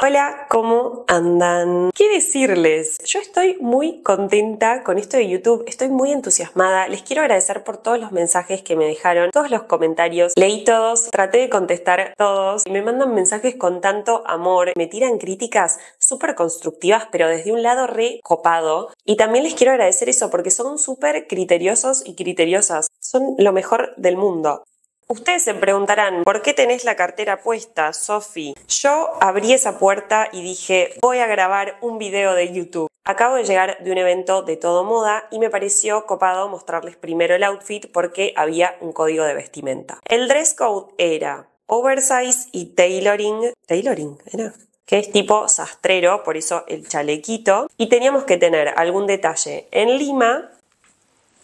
Hola, ¿cómo andan? ¿Qué decirles? Yo estoy muy contenta con esto de YouTube, estoy muy entusiasmada, les quiero agradecer por todos los mensajes que me dejaron, todos los comentarios, leí todos, traté de contestar todos y me mandan mensajes con tanto amor, me tiran críticas súper constructivas pero desde un lado re copado y también les quiero agradecer eso porque son súper criteriosos y criteriosas, son lo mejor del mundo. Ustedes se preguntarán, ¿por qué tenés la cartera puesta, Sofi? Yo abrí esa puerta y dije, voy a grabar un video de YouTube. Acabo de llegar de un evento de todo moda y me pareció copado mostrarles primero el outfit porque había un código de vestimenta. El dress code era oversize y tailoring. ¿Tailoring? ¿Era? que es tipo sastrero, por eso el chalequito. Y teníamos que tener algún detalle en lima,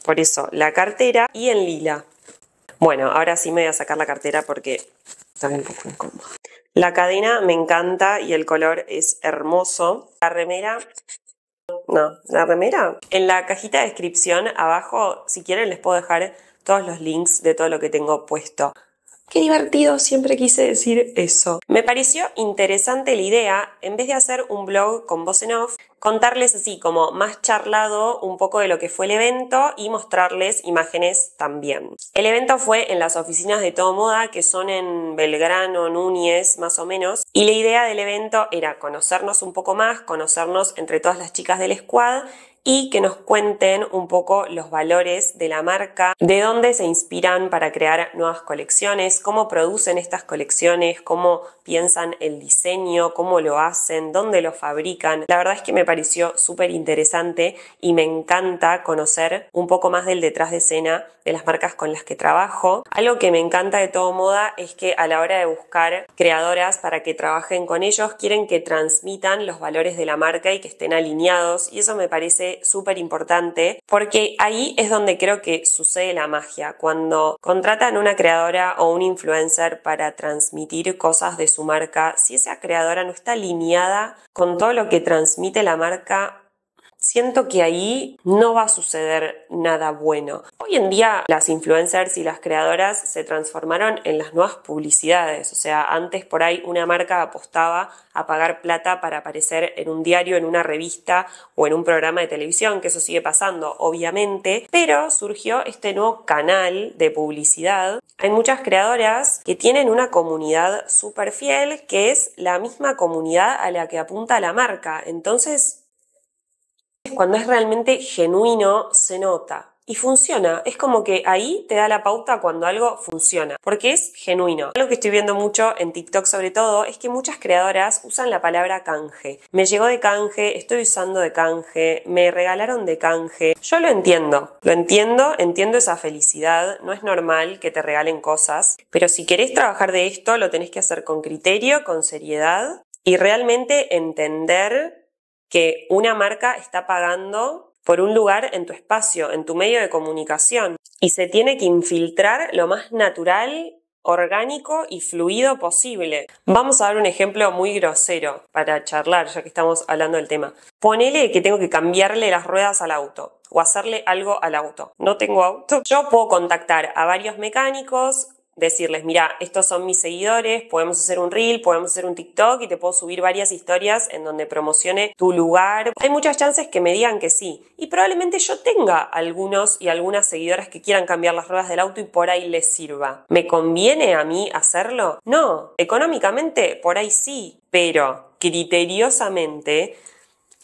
por eso la cartera, y en lila. Bueno, ahora sí me voy a sacar la cartera porque está un poco incómodo. La cadena me encanta y el color es hermoso. La remera no, la remera. En la cajita de descripción abajo, si quieren, les puedo dejar todos los links de todo lo que tengo puesto. Qué divertido, siempre quise decir eso. Me pareció interesante la idea, en vez de hacer un blog con voz en off, contarles así como más charlado un poco de lo que fue el evento y mostrarles imágenes también. El evento fue en las oficinas de Todo Moda, que son en Belgrano, Núñez, más o menos, y la idea del evento era conocernos un poco más, conocernos entre todas las chicas del squad y que nos cuenten un poco los valores de la marca, de dónde se inspiran para crear nuevas colecciones, cómo producen estas colecciones, cómo piensan el diseño, cómo lo hacen, dónde lo fabrican. La verdad es que me pareció súper interesante y me encanta conocer un poco más del detrás de escena de las marcas con las que trabajo. Algo que me encanta de todo moda es que a la hora de buscar creadoras para que trabajen con ellos, quieren que transmitan los valores de la marca y que estén alineados y eso me parece súper importante porque ahí es donde creo que sucede la magia, cuando contratan una creadora o un influencer para transmitir cosas de su marca, si esa creadora no está alineada con todo lo que transmite la marca, siento que ahí no va a suceder nada bueno. Hoy en día las influencers y las creadoras se transformaron en las nuevas publicidades, o sea, antes por ahí una marca apostaba a pagar plata para aparecer en un diario, en una revista o en un programa de televisión, que eso sigue pasando, obviamente, pero surgió este nuevo canal de publicidad hay muchas creadoras que tienen una comunidad super fiel que es la misma comunidad a la que apunta la marca. Entonces, cuando es realmente genuino, se nota y funciona. Es como que ahí te da la pauta cuando algo funciona, porque es genuino. Algo que estoy viendo mucho en TikTok sobre todo es que muchas creadoras usan la palabra canje. Me llegó de canje, estoy usando de canje, me regalaron de canje. Yo lo entiendo, lo entiendo, entiendo esa felicidad, no es normal que te regalen cosas, pero si querés trabajar de esto lo tenés que hacer con criterio, con seriedad y realmente entender que una marca está pagando por un lugar en tu espacio, en tu medio de comunicación. Y se tiene que infiltrar lo más natural, orgánico y fluido posible. Vamos a dar un ejemplo muy grosero para charlar, ya que estamos hablando del tema. Ponele que tengo que cambiarle las ruedas al auto o hacerle algo al auto. No tengo auto. Yo puedo contactar a varios mecánicos, decirles, mira, estos son mis seguidores, podemos hacer un reel, podemos hacer un TikTok y te puedo subir varias historias en donde promocione tu lugar. Hay muchas chances que me digan que sí y probablemente yo tenga algunos y algunas seguidoras que quieran cambiar las ruedas del auto y por ahí les sirva. ¿Me conviene a mí hacerlo? No, económicamente por ahí sí, pero criteriosamente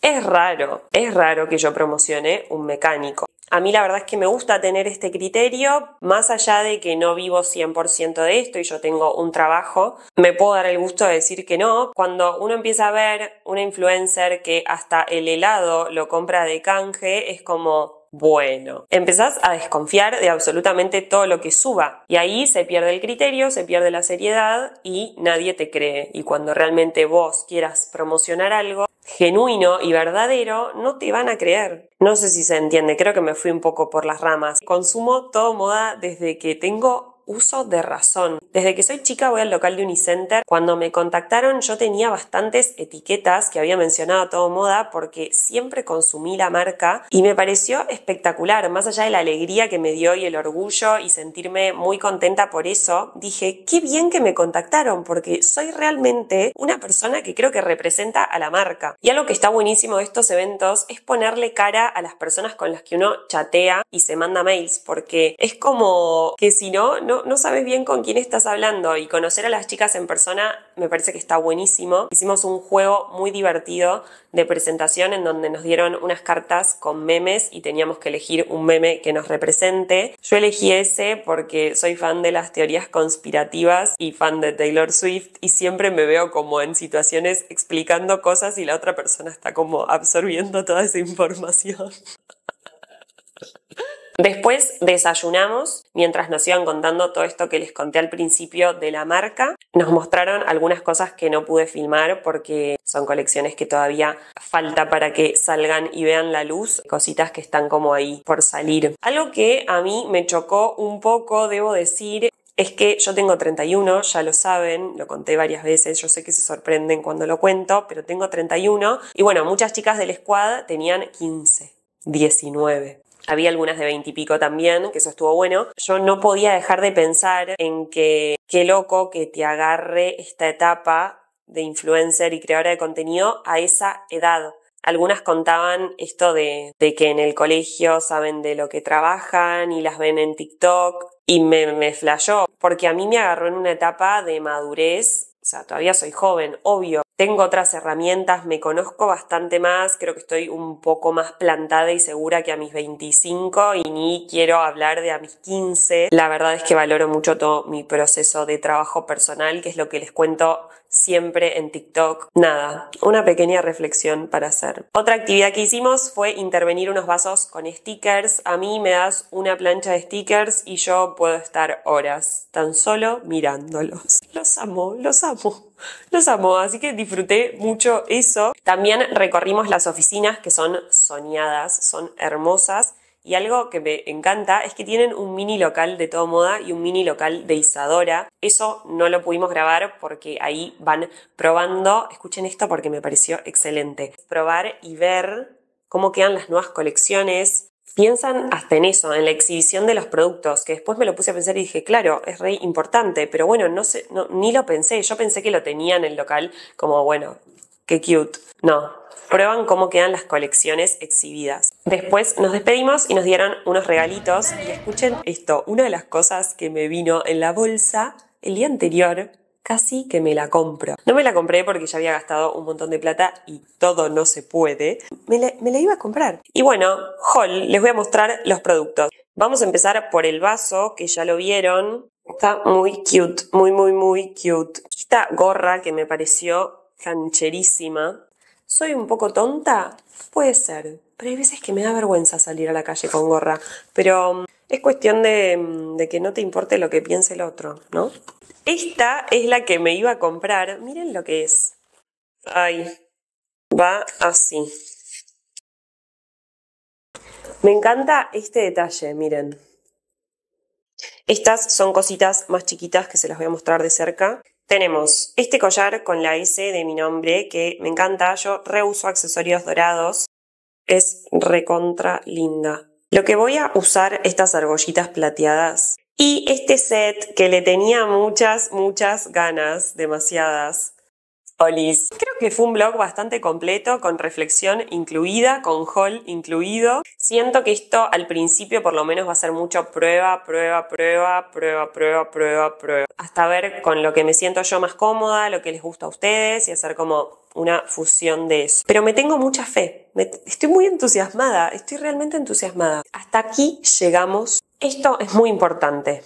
es raro, es raro que yo promocione un mecánico. A mí la verdad es que me gusta tener este criterio, más allá de que no vivo 100% de esto y yo tengo un trabajo, me puedo dar el gusto de decir que no. Cuando uno empieza a ver una influencer que hasta el helado lo compra de canje, es como, bueno. Empezás a desconfiar de absolutamente todo lo que suba y ahí se pierde el criterio, se pierde la seriedad y nadie te cree. Y cuando realmente vos quieras promocionar algo genuino y verdadero, no te van a creer. No sé si se entiende, creo que me fui un poco por las ramas. Consumo todo moda desde que tengo uso de razón. Desde que soy chica voy al local de Unicenter. Cuando me contactaron yo tenía bastantes etiquetas que había mencionado a todo moda porque siempre consumí la marca y me pareció espectacular. Más allá de la alegría que me dio y el orgullo y sentirme muy contenta por eso, dije, qué bien que me contactaron porque soy realmente una persona que creo que representa a la marca. Y algo que está buenísimo de estos eventos es ponerle cara a las personas con las que uno chatea y se manda mails porque es como que si no, no no, sabes bien con quién estás hablando y conocer a las chicas en persona me parece que está buenísimo. Hicimos un juego muy divertido de presentación en donde nos dieron unas cartas con memes y teníamos que elegir un meme que nos represente. Yo elegí ese porque soy fan de las teorías conspirativas y fan de Taylor Swift y siempre me veo como en situaciones explicando cosas y la otra persona está como absorbiendo toda esa información. Después desayunamos mientras nos iban contando todo esto que les conté al principio de la marca. Nos mostraron algunas cosas que no pude filmar porque son colecciones que todavía falta para que salgan y vean la luz, cositas que están como ahí por salir. Algo que a mí me chocó un poco, debo decir, es que yo tengo 31, ya lo saben, lo conté varias veces, yo sé que se sorprenden cuando lo cuento, pero tengo 31 y bueno, muchas chicas del squad tenían 15. 19. Había algunas de veintipico también, que eso estuvo bueno. Yo no podía dejar de pensar en que qué loco que te agarre esta etapa de influencer y creadora de contenido a esa edad. Algunas contaban esto de, que en el colegio saben de lo que trabajan y las ven en TikTok y me, me porque a mí me agarró en una etapa de madurez o sea, todavía soy joven, obvio. Tengo otras herramientas, me conozco bastante más, creo que estoy un poco más plantada y segura que a mis 25 y ni quiero hablar de a mis 15. La verdad es que valoro mucho todo mi proceso de trabajo personal, que es lo que les cuento siempre en TikTok. Nada, una pequeña reflexión para hacer. Otra actividad que hicimos fue intervenir unos vasos con stickers. A mí me das una plancha de stickers y yo puedo estar horas tan solo mirándolos los amo, los amo, los amo. Así que disfruté mucho eso. También recorrimos las oficinas que son soñadas, son hermosas. Y algo que me encanta es que tienen un mini local de todo moda y un mini local de Isadora. Eso no lo pudimos grabar porque ahí van probando. Escuchen esto porque me pareció excelente. Probar y ver cómo quedan las nuevas colecciones, piensan hasta en eso, en la exhibición de los productos, que después me lo puse a pensar y dije, claro, es re importante, pero bueno, no sé, ni lo pensé, yo pensé que lo tenía en el local como, bueno, qué cute. No, prueban cómo quedan las colecciones exhibidas. Después nos despedimos y nos dieron unos regalitos y escuchen esto, una de las cosas que me vino en la bolsa el día anterior Así que me la compro. No me la compré porque ya había gastado un montón de plata y todo no se puede. Me la, iba a comprar. Y bueno, haul, les voy a mostrar los productos. Vamos a empezar por el vaso, que ya lo vieron. Está muy cute, muy, muy, muy cute. Esta gorra que me pareció cancherísima. ¿Soy un poco tonta? Puede ser, pero hay veces que me da vergüenza salir a la calle con gorra. Pero mm, es cuestión de, mm, de que no te importe lo que piense el otro, ¿no? Esta es la que me iba a comprar. Miren lo que es. Ahí. Va así. Me encanta este detalle, miren. Estas son cositas más chiquitas que se las voy a mostrar de cerca. Tenemos este collar con la S de mi nombre que me encanta. Yo reuso accesorios dorados. Es recontra linda. Lo que voy a usar estas argollitas plateadas y este set que le tenía muchas, muchas ganas, demasiadas. Olis. Creo que fue un blog bastante completo, con reflexión incluida, con haul incluido. Siento que esto al principio por lo menos va a ser mucho prueba, prueba, prueba, prueba, prueba, prueba, prueba. Hasta ver con lo que me siento yo más cómoda, lo que les gusta a ustedes y hacer como una fusión de eso. Pero me tengo mucha fe, estoy muy entusiasmada, estoy realmente entusiasmada. Hasta aquí llegamos esto es muy importante.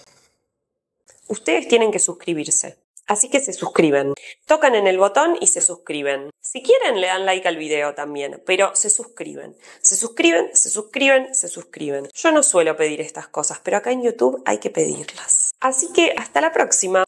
Ustedes tienen que suscribirse. Así que se suscriben. Tocan en el botón y se suscriben. Si quieren, le dan like al video también, pero se suscriben. Se suscriben, se suscriben, se suscriben. Yo no suelo pedir estas cosas, pero acá en YouTube hay que pedirlas. Así que hasta la próxima.